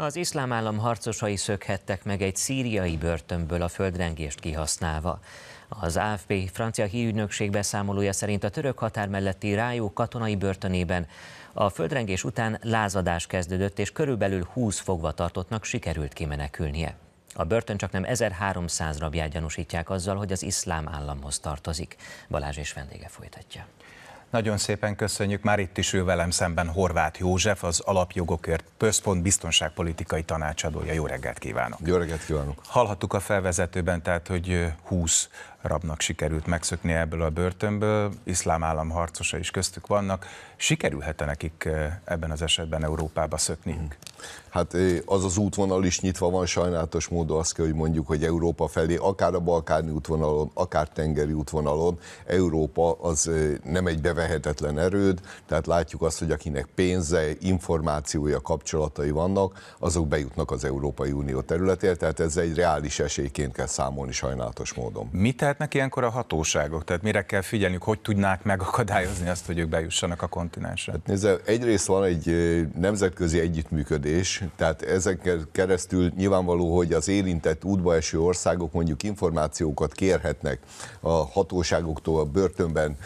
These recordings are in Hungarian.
Az iszlám állam harcosai szökhettek meg egy szíriai börtönből a földrengést kihasználva. Az AFP francia hírügynökség beszámolója szerint a török határ melletti rájó katonai börtönében a földrengés után lázadás kezdődött, és körülbelül 20 fogvatartottnak sikerült kimenekülnie. A börtön csak nem 1300 rabját gyanúsítják azzal, hogy az iszlám államhoz tartozik. Balázs és vendége folytatja. Nagyon szépen köszönjük, már itt is ül velem szemben Horváth József, az alapjogokért Központ biztonságpolitikai tanácsadója. Jó reggelt kívánok! Jó reggelt kívánok! Hallhattuk a felvezetőben, tehát, hogy 20 rabnak sikerült megszökni ebből a börtönből, iszlám állam harcosa is köztük vannak. Sikerülhet-e nekik ebben az esetben Európába szökniük? Mhm. Hát az az útvonal is nyitva van, sajnálatos módon azt kell, hogy mondjuk, hogy Európa felé, akár a balkáni útvonalon, akár tengeri útvonalon, Európa az nem egy bevehetetlen erőd, tehát látjuk azt, hogy akinek pénze, információja kapcsolatban, kapcsolatai vannak, azok bejutnak az Európai Unió területére, tehát ez egy reális esélyként kell számolni sajnálatos módon. Mit tehetnek ilyenkor a hatóságok? Tehát mire kell figyelniük, hogy tudnák megakadályozni azt, hogy ők bejussanak a kontinensre? Hát nézze, egyrészt van egy nemzetközi együttműködés, tehát ezeken keresztül nyilvánvaló, hogy az érintett útba eső országok mondjuk információkat kérhetnek a hatóságoktól, a börtönben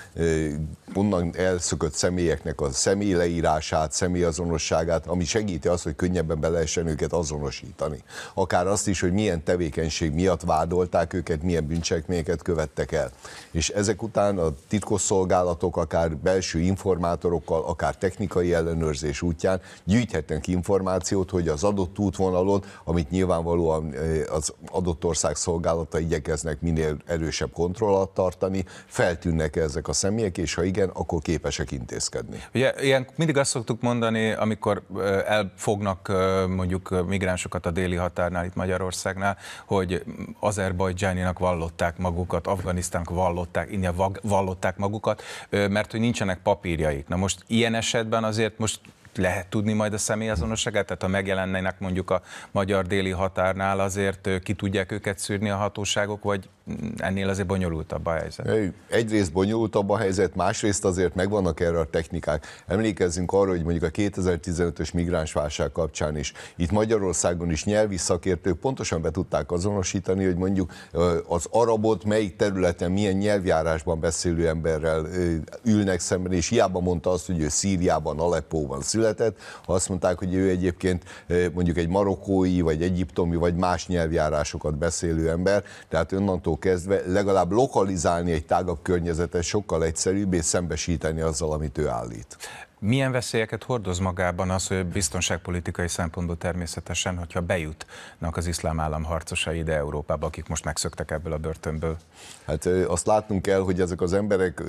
onnan elszökött személyeknek a személy leírását, személyazonosságát, ami segíti azt, hogy könnyebben be lehessen őket azonosítani. Akár azt is, hogy milyen tevékenység miatt vádolták őket, milyen bűncselekményeket követtek el. És ezek után a titkosszolgálatok akár belső informátorokkal, akár technikai ellenőrzés útján gyűjthetnek információt, hogy az adott útvonalon, amit nyilvánvalóan eh, az adott ország szolgálata igyekeznek minél erősebb kontroll tartani, feltűnnek ezek a személyek, és ha igen, igen, akkor képesek intézkedni. Ugye ilyen mindig azt szoktuk mondani, amikor elfognak mondjuk migránsokat a déli határnál itt Magyarországnál, hogy azerbajdzsáninak vallották magukat, afganisztánk vallották, india vallották magukat, mert hogy nincsenek papírjaik. Na most ilyen esetben azért most lehet tudni majd a személyazonosságát? Tehát ha megjelennének mondjuk a magyar déli határnál, azért ki tudják őket szűrni a hatóságok, vagy ennél azért bonyolultabb a helyzet? Egyrészt bonyolultabb a helyzet, másrészt azért megvannak erre a technikák. Emlékezzünk arra, hogy mondjuk a 2015-ös migránsválság kapcsán is, itt Magyarországon is nyelvi szakértők pontosan be tudták azonosítani, hogy mondjuk az arabot melyik területen, milyen nyelvjárásban beszélő emberrel ülnek szemben, és hiába mondta azt, hogy ő Szíriában, Aleppóban szül, becsületet, ha azt mondták, hogy ő egyébként mondjuk egy marokkói, vagy egyiptomi, vagy más nyelvjárásokat beszélő ember, tehát onnantól kezdve legalább lokalizálni egy tágabb környezetet sokkal egyszerűbb, és szembesíteni azzal, amit ő állít. Milyen veszélyeket hordoz magában az, hogy biztonságpolitikai szempontból természetesen, hogyha bejutnak az iszlám állam harcosai ide Európába, akik most megszöktek ebből a börtönből? Hát azt látnunk kell, hogy ezek az emberek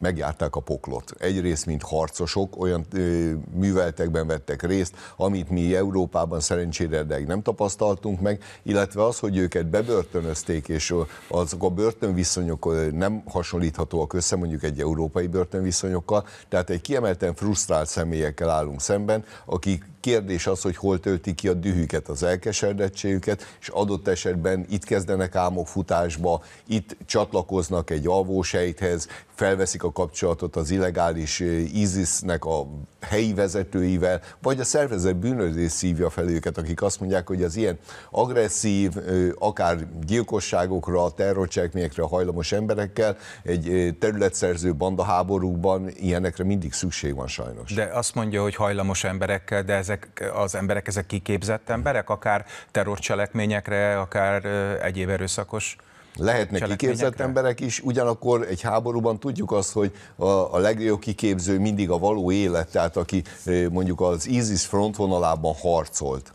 megjárták a poklot. Egyrészt, mint harcosok, olyan ö, műveltekben vettek részt, amit mi Európában szerencsére eddig nem tapasztaltunk meg, illetve az, hogy őket bebörtönözték, és azok a börtönviszonyok nem hasonlíthatóak össze mondjuk egy európai börtönviszonyokkal, tehát egy kiemelten frusztrált személyekkel állunk szemben, akik Kérdés az, hogy hol töltik ki a dühüket, az elkeseredettségüket, és adott esetben itt kezdenek futásba, itt csatlakoznak egy alvósejthez, felveszik a kapcsolatot az illegális ISIS-nek a helyi vezetőivel, vagy a szervezet bűnözés szívja fel őket, akik azt mondják, hogy az ilyen agresszív, akár gyilkosságokra, terrorcselekményekre hajlamos emberekkel egy területszerző háborúban ilyenekre mindig szükség van sajnos. De azt mondja, hogy hajlamos emberekkel, de ez ezek az emberek, ezek kiképzett emberek, akár terrorcselekményekre, akár egyéb erőszakos Lehetnek kiképzett emberek is, ugyanakkor egy háborúban tudjuk azt, hogy a, a legjobb kiképző mindig a való élet, tehát aki mondjuk az ISIS frontvonalában harcolt,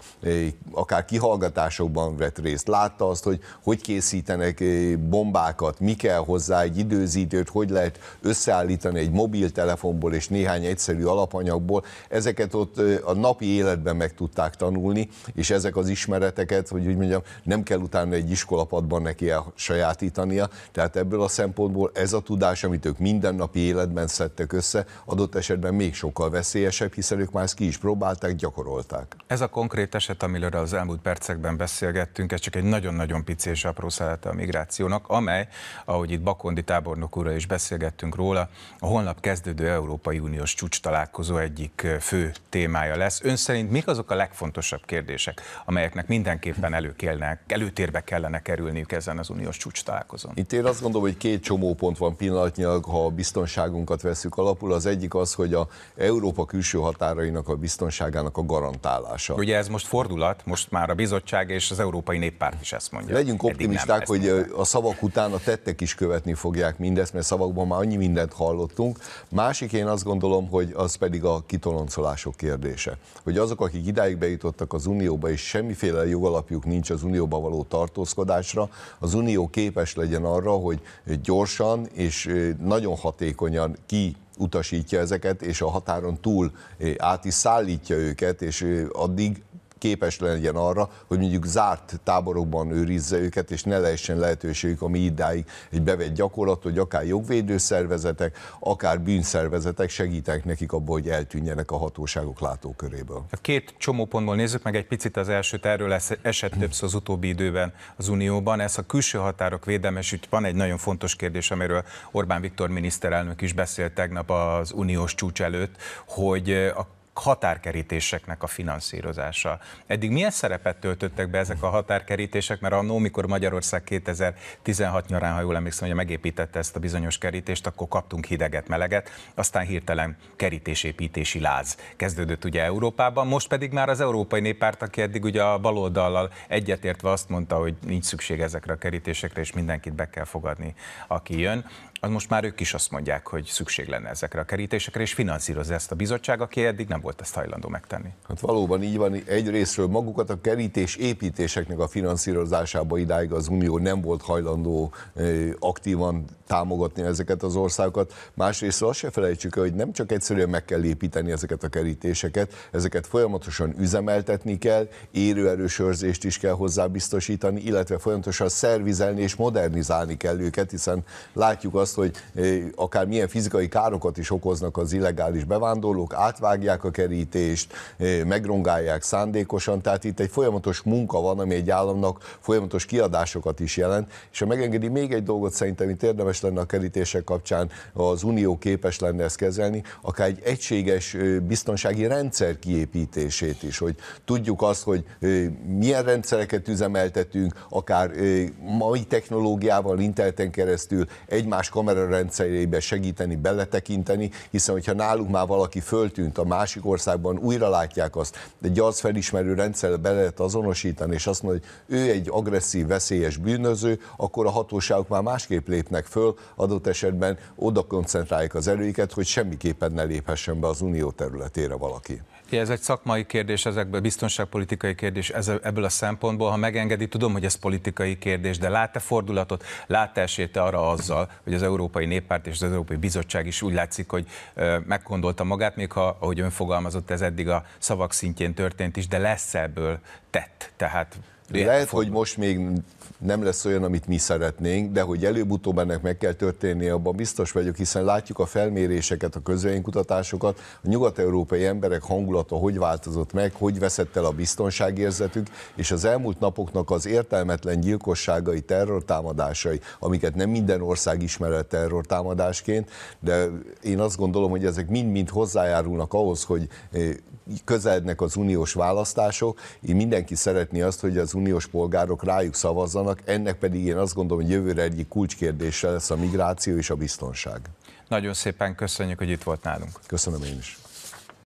akár kihallgatásokban vett részt, látta azt, hogy hogy készítenek bombákat, mi kell hozzá egy időzítőt, hogy lehet összeállítani egy mobiltelefonból és néhány egyszerű alapanyagból, ezeket ott a napi életben meg tudták tanulni, és ezek az ismereteket, hogy úgy mondjam, nem kell utána egy iskolapadban neki el sajátítania. Tehát ebből a szempontból ez a tudás, amit ők mindennapi életben szedtek össze, adott esetben még sokkal veszélyesebb, hiszen ők már ezt ki is próbálták, gyakorolták. Ez a konkrét eset, amiről az elmúlt percekben beszélgettünk, ez csak egy nagyon-nagyon pici és apró szelete a migrációnak, amely, ahogy itt Bakondi tábornok úrral is beszélgettünk róla, a holnap kezdődő Európai Uniós csúcs találkozó egyik fő témája lesz. Ön szerint mik azok a legfontosabb kérdések, amelyeknek mindenképpen elő kellene, előtérbe kellene kerülniük ezen az uniós uniós csúcs találkozón. Itt én azt gondolom, hogy két csomópont van pillanatnyilag, ha a biztonságunkat veszük alapul. Az egyik az, hogy a Európa külső határainak a biztonságának a garantálása. Ugye ez most fordulat, most már a bizottság és az Európai Néppárt is ezt mondja. Legyünk optimisták, hogy a szavak után a tettek is követni fogják mindezt, mert szavakban már annyi mindent hallottunk. Másik én azt gondolom, hogy az pedig a kitoloncolások kérdése. Hogy azok, akik idáig bejutottak az Unióba, és semmiféle jogalapjuk nincs az Unióba való tartózkodásra, az Unió Unió képes legyen arra, hogy gyorsan és nagyon hatékonyan ki utasítja ezeket, és a határon túl át is szállítja őket, és addig képes legyen arra, hogy mondjuk zárt táborokban őrizze őket, és ne lehessen lehetőségük, ami idáig egy bevett gyakorlat, hogy akár jogvédőszervezetek, akár bűnszervezetek segítenek nekik abból, hogy eltűnjenek a hatóságok látóköréből. A két csomópontból nézzük meg egy picit az elsőt, erről lesz esett mhm. többször az utóbbi időben az Unióban. Ez a külső határok védelmes ügy, van egy nagyon fontos kérdés, amiről Orbán Viktor miniszterelnök is beszélt tegnap az uniós csúcs előtt, hogy a határkerítéseknek a finanszírozása. Eddig milyen szerepet töltöttek be ezek a határkerítések, mert annó, mikor Magyarország 2016 nyarán, ha jól emlékszem, hogy megépítette ezt a bizonyos kerítést, akkor kaptunk hideget, meleget, aztán hirtelen kerítésépítési láz kezdődött ugye Európában, most pedig már az Európai Néppárt, aki eddig ugye a baloldallal egyetértve azt mondta, hogy nincs szükség ezekre a kerítésekre, és mindenkit be kell fogadni, aki jön az most már ők is azt mondják, hogy szükség lenne ezekre a kerítésekre, és finanszírozza ezt a bizottság, aki eddig nem volt ezt hajlandó megtenni. Hát valóban így van, egyrésztről magukat a kerítés építéseknek a finanszírozásába idáig az Unió nem volt hajlandó aktívan támogatni ezeket az országokat. Másrészt azt se felejtsük, hogy nem csak egyszerűen meg kell építeni ezeket a kerítéseket, ezeket folyamatosan üzemeltetni kell, érőerős őrzést is kell hozzá biztosítani, illetve folyamatosan szervizelni és modernizálni kell őket, hiszen látjuk azt, azt, hogy akár milyen fizikai károkat is okoznak az illegális bevándorlók, átvágják a kerítést, megrongálják szándékosan, tehát itt egy folyamatos munka van, ami egy államnak folyamatos kiadásokat is jelent, és ha megengedi még egy dolgot szerintem itt érdemes lenne a kerítések kapcsán, az Unió képes lenne ezt kezelni, akár egy egységes biztonsági rendszer kiépítését is, hogy tudjuk azt, hogy milyen rendszereket üzemeltetünk, akár mai technológiával, interneten keresztül egymás kamerarendszerébe segíteni, beletekinteni, hiszen hogyha náluk már valaki föltűnt a másik országban, újra látják azt, de egy felismerő rendszerbe be lehet azonosítani, és azt mondja, hogy ő egy agresszív, veszélyes bűnöző, akkor a hatóságok már másképp lépnek föl, adott esetben oda koncentrálják az erőiket, hogy semmiképpen ne léphessen be az unió területére valaki. Ez egy szakmai kérdés, ezekből biztonságpolitikai kérdés, ez, ebből a szempontból, ha megengedi, tudom, hogy ez politikai kérdés, de lát-e fordulatot, lát-e esélyt arra azzal, hogy az Európai Néppárt és az Európai Bizottság is úgy látszik, hogy meggondolta magát, még ha, ahogy ön fogalmazott, ez eddig a szavak szintjén történt is, de lesz ebből tett, tehát lehet, hogy most még nem lesz olyan, amit mi szeretnénk, de hogy előbb-utóbb ennek meg kell történnie, abban biztos vagyok, hiszen látjuk a felméréseket, a kutatásokat. a nyugat-európai emberek hangulata hogy változott meg, hogy veszett el a biztonságérzetük, és az elmúlt napoknak az értelmetlen gyilkosságai, terrortámadásai, amiket nem minden ország ismer el terrortámadásként, de én azt gondolom, hogy ezek mind-mind hozzájárulnak ahhoz, hogy eh, közelednek az uniós választások, én mindenki szeretné azt, hogy az uniós polgárok rájuk szavazzanak, ennek pedig én azt gondolom, hogy jövőre egyik kulcskérdése lesz a migráció és a biztonság. Nagyon szépen köszönjük, hogy itt volt nálunk. Köszönöm én is.